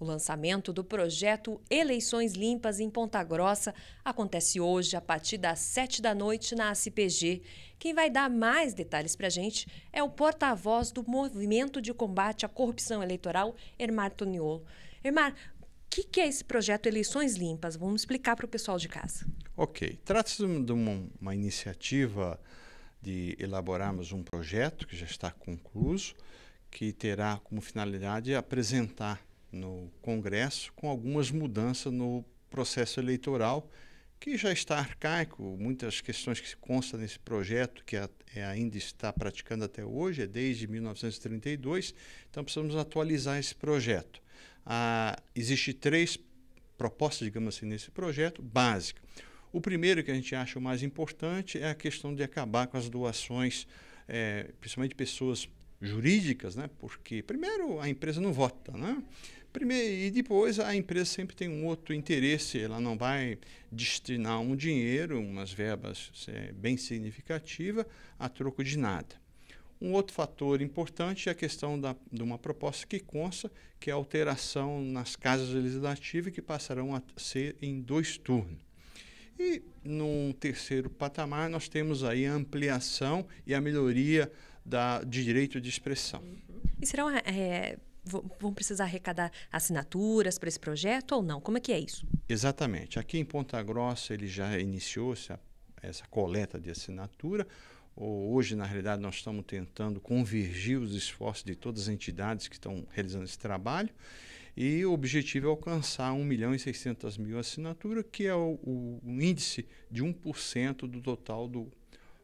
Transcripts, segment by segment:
O lançamento do projeto Eleições Limpas em Ponta Grossa acontece hoje a partir das 7 da noite na ACPG. Quem vai dar mais detalhes para a gente é o porta-voz do Movimento de Combate à Corrupção Eleitoral, Ermar Toniolo. Ermar, o que, que, é esse projeto Eleições Limpas? Vamos explicar para o pessoal de casa. Ok. Trata-se de uma, uma iniciativa de elaborarmos um projeto que já está concluído, que terá como finalidade apresentar no Congresso, com algumas mudanças no processo eleitoral, que já está arcaico. Muitas questões que se constam nesse projeto, que a, é, ainda está praticando até hoje, é desde 1932, então precisamos atualizar esse projeto. Ah, Existem três propostas, digamos assim, nesse projeto básica. O primeiro que a gente acha o mais importante é a questão de acabar com as doações, é, principalmente pessoas jurídicas, né? Porque primeiro a empresa não vota, né? Primeiro, e depois a empresa sempre tem um outro interesse, ela não vai destinar um dinheiro, umas verbas é, bem significativa a troco de nada. Um outro fator importante é a questão da, de uma proposta que consta, que é a alteração nas casas legislativas, que passarão a ser em dois turnos. E num terceiro patamar, nós temos aí a ampliação e a melhoria da, de direito de expressão. Uhum. E serão, é, é vão precisar arrecadar assinaturas para esse projeto ou não? Como é que é isso? Exatamente. Aqui em Ponta Grossa ele já iniciou essa, essa coleta de assinatura. Hoje, na realidade, nós estamos tentando convergir os esforços de todas as entidades que estão realizando esse trabalho e o objetivo é alcançar 1 milhão e 600 mil assinaturas, que é o, o índice de 1% do total do,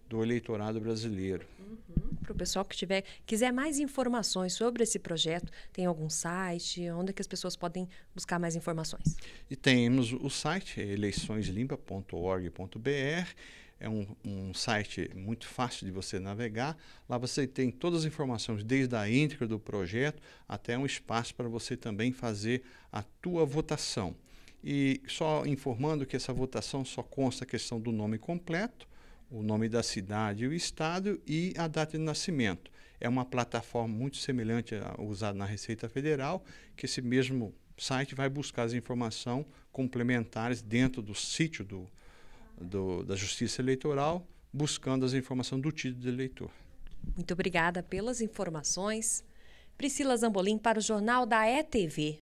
do eleitorado brasileiro. Uhum para o pessoal que tiver, quiser mais informações sobre esse projeto, tem algum site? Onde é que as pessoas podem buscar mais informações? E temos o site é eleiçõeslimpa.org.br é um, um, site muito fácil de você navegar. Lá você tem todas as informações, desde a íntegra do projeto até um espaço para você também fazer a tua votação. E só informando que essa votação só consta a questão do nome completo, o nome da cidade, o estado e a data de nascimento. É uma plataforma muito semelhante à usada na Receita Federal, que esse mesmo site vai buscar as informações complementares dentro do sítio do, do, da Justiça Eleitoral, buscando as informações do título do eleitor. Muito obrigada pelas informações. Priscila Zambolim para o Jornal da ETV.